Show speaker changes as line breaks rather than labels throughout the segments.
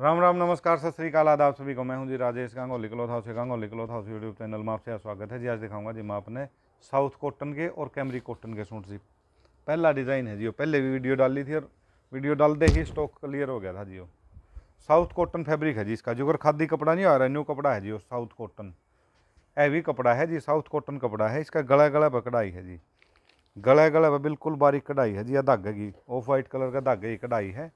राम राम नमस्कार सत श्रीकाल आदाब सभी को मैं हूं जी Rajesh Gangoli cloth house Gangoli cloth house YouTube channel में आपसे स्वागत है जी आज दिखाऊंगा जी मैं अपने साउथ कॉटन के और कैमरी कॉटन के सूट जी पहला डिज़ाइन है जी पहले भी वीडियो डाली थी और वीडियो डालते ही स्टॉक क्लियर हो गया था जी साउथ कॉटन फैब्रिक है जी इसका जो खादी कपड़ा नहीं आ रहा न्यू कपड़ा है जी साउथ कॉटन हैवी कपड़ा है जी साउथ कॉटन कपड़ा है इसका गला गला पर कढ़ाई है जी गला गला पर बिल्कुल बारीक कढ़ाई है जी या धागे की ऑफ वाइट कलर का धागे की कढ़ाई है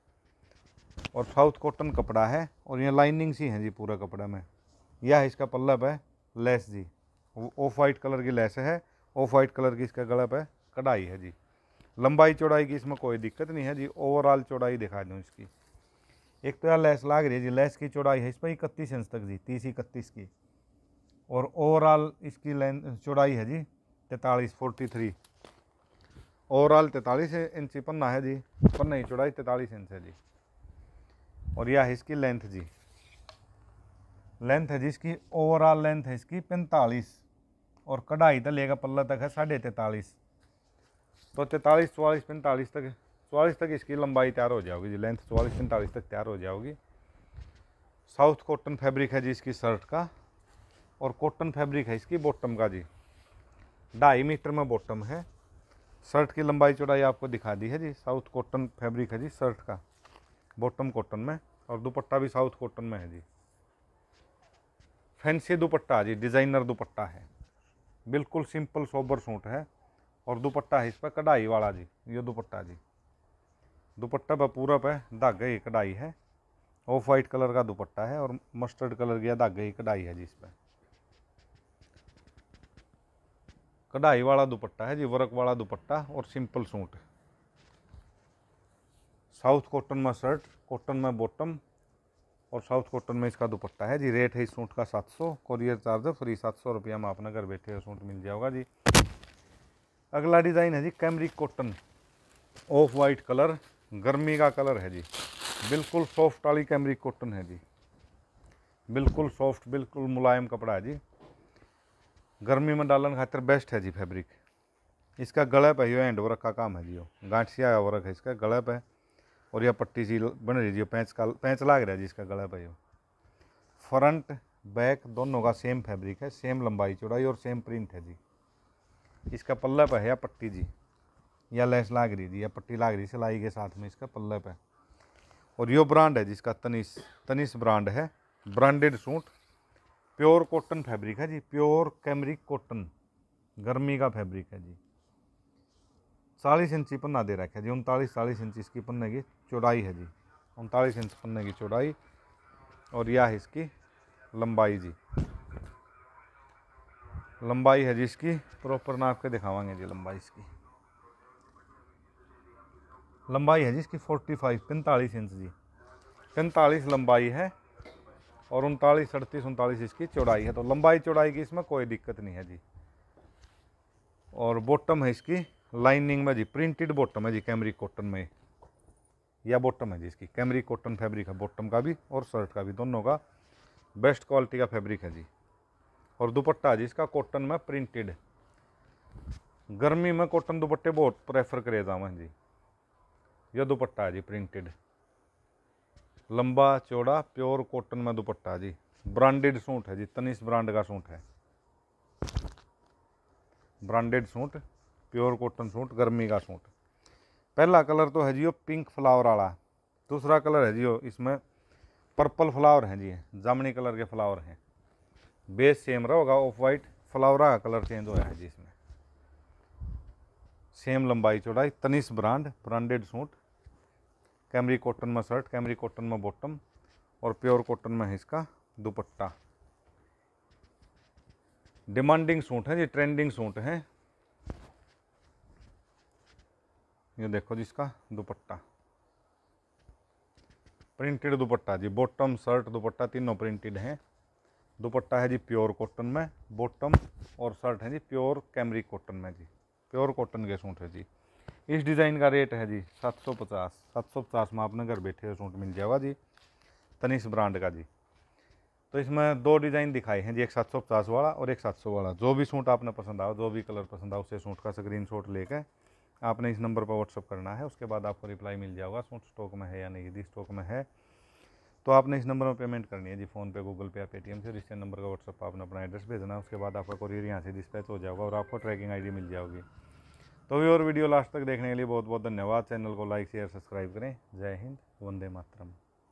और साउथ कॉटन कपड़ा है और यहाँ लाइनिंग सी है जी पूरा कपड़ा में यह इसका पल्लब है लेस जी ऑफ वाइट कलर की लेस है ऑफ वाइट कलर की इसका गड़प है कढ़ाई है जी लंबाई चौड़ाई की इसमें कोई दिक्कत नहीं है जी ओवरऑल चौड़ाई दिखा दूँ इसकी एक तो यार लेस लाग रही है जी लेस की चौड़ाई है इस पर इकतीस इंच तक जी तीस इकतीस की और ओवरऑल इसकी लेंथ चौड़ाई है जी तैतालीस फोर्टी थ्री ओवरऑल तैतालीस इंची पन्ना है जी पन्ना की चौड़ाई तैतालीस इंच है जी और यह है इसकी लेंथ जी लेंथ है जी इसकी ओवरऑल लेंथ है इसकी पैंतालीस और कढ़ाई तो लेगा पल्ला तक है साढ़े तैंतालीस तो तैंतालीस चौवालीस पैंतालीस तक चौवालीस तक इसकी लंबाई तैयार हो जाओगी जी लेंथ चौवालीस पैंतालीस तक तैयार हो जाओगी साउथ कॉटन फैब्रिक है जी इसकी शर्ट का और कॉटन फैब्रिक है इसकी बॉटम का जी ढाई मीटर में बॉटम है शर्ट की लंबाई चौड़ाई आपको दिखा दी है जी साउथ कॉटन फैब्रिक है जी शर्ट का बॉटम कॉटन में और दुपट्टा भी साउथ कॉटन में है जी फैंसी दुपट्टा जी डिज़ाइनर दुपट्टा है बिल्कुल सिंपल सोबर सूट है और दुपट्टा है इस पर कढ़ाई वाला जी ये दुपट्टा जी दुपट्टा पर पूरा पे धागे ही कढ़ाई है ऑफ वाइट कलर का दुपट्टा है और मस्टर्ड कलर की धागे ही कढ़ाई है जी इस पर कढ़ाई वाला दुपट्टा है जी वर्क वाला दुपट्टा और सिंपल सूट साउथ कॉटन में शर्ट कॉटन में बॉटम और साउथ कॉटन में इसका दुपट्टा है जी रेट है इस सूट का सात सौ कोरियर चार्ज फ्री सात सौ रुपया में अपना घर बैठे सूट मिल जाएगा जी अगला डिज़ाइन है जी cambric cotton off white colour गर्मी का कलर है जी बिल्कुल सॉफ्ट वाली कैमरिक कॉटन है जी बिल्कुल सॉफ्ट बिल्कुल मुलायम कपड़ा है जी गर्मी में डालने खातर बेस्ट है जी फैब्रिक इसका गलप है यो एंड वर्क का काम है जी वो गांठिया वर्क है इसका गलप है और यह पट्टी सी बन रही जी पैंच का पैंच लाग रहा है जी इसका गला भाई फ्रंट बैक दोनों का सेम फैब्रिक है सेम लंबाई चौड़ाई और सेम प्रिंट है जी इसका पल्ला पे है या पट्टी जी या लेस लाग रही जी या पट्टी लाग रही सिलाई के साथ में इसका पल्ला पे और यो ब्रांड है जिसका तनिस तनिस ब्रांड है branded suit pure cotton fabric है जी प्योर कैमरिक कॉटन गर्मी का फैब्रिक है जी चालीस इंची पन्ना दे रखा है जी उनतालीस चालीस इंच इसकी पन्ने की चौड़ाई है जी उनतालीस इंच पन्ने की चौड़ाई और यह है इसकी लंबाई जी लंबाई है जी इसकी प्रॉपर नाप के दिखावांगे जी लंबाई इसकी लंबाई है जी इसकी फोर्टी फाइव पैंतालीस इंच जी पैंतालीस लंबाई है और उनतालीस अड़तीस उनतालीस इसकी चौड़ाई है तो लंबाई चौड़ाई की इसमें कोई दिक्कत नहीं है जी और बॉटम है इसकी लाइनिंग में जी प्रिंटेड बॉटम है जी कैमरी कॉटन में या बॉटम है जी इसकी कैमरी कॉटन फैब्रिक है बॉटम का भी और शर्ट का भी दोनों का बेस्ट क्वालिटी का फैब्रिक है जी और दुपट्टा जी इसका कॉटन में प्रिंटेड गर्मी में कॉटन दुपट्टे बहुत प्रेफर करे जावा जी यह दुपट्टा है जी प्रिंटेड लंबा चौड़ा प्योर कॉटन में दुपट्टा जी ब्रांडेड सूट है जी तनिष ब्रांड का सूट है branded suit pure cotton suit गर्मी का सूट पहला कलर तो है जी पिंक फ्लावर वाला दूसरा कलर है जी इसमें पर्पल फ्लावर हैं जी जामनी कलर के फ्लावर हैं बेस सेम रहोगा ऑफ वाइट फ्लावरा का कलर चेंज हो है जी इसमें सेम लंबाई चौड़ाई Tanish brand branded suit cambric cotton में शर्ट कैमरी कॉटन में बॉटम और प्योर कॉटन में है इसका दुपट्टा डिमांडिंग सूट है जी ट्रेंडिंग सूट हैं ये देखो जी इसका दुपट्टा प्रिंटेड दुपट्टा जी बॉटम शर्ट दुपट्टा तीनों प्रिंटेड हैं दुपट्टा है जी प्योर कॉटन में बॉटम और शर्ट है जी प्योर कैमरी कॉटन में जी प्योर कॉटन के सूट है जी इस डिज़ाइन का रेट है जी सात सौ पचास सात सौ पचास में आपने घर बैठे हुए सूट मिल जाएगा जी तनिष ब्रांड का जी तो इसमें दो डिज़ाइन दिखाए हैं जी एक सात सौ पचास वाला और एक सात सौ वाला जो भी सूट आपने पसंद आओ जो भी कलर पसंद आओ उसे सूट का स्क्रीन शॉट लेकर आपने इस नंबर पर व्हाट्सअप करना है उसके बाद आपको रिप्लाई मिल जाएगा सूट स्टॉक में है या नहीं यदि स्टॉक में है तो आपने इस नंबर में पेमेंट करनी है जी पे गूगल पे या पेटीएम से रिश्ते नंबर का व्हाट्सअप पर आपने अपना एड्रेस भेजना है उसके बाद आपका कोरियर यहाँ से डिस्पैच हो जाएगा और आपको ट्रैकिंग आईडी मिल जाएगी तो भी और वीडियो लास्ट तक देखने के लिए बहुत बहुत धन्यवाद चैनल को लाइक शेयर सब्सक्राइब करें जय हिंद वंदे मातरम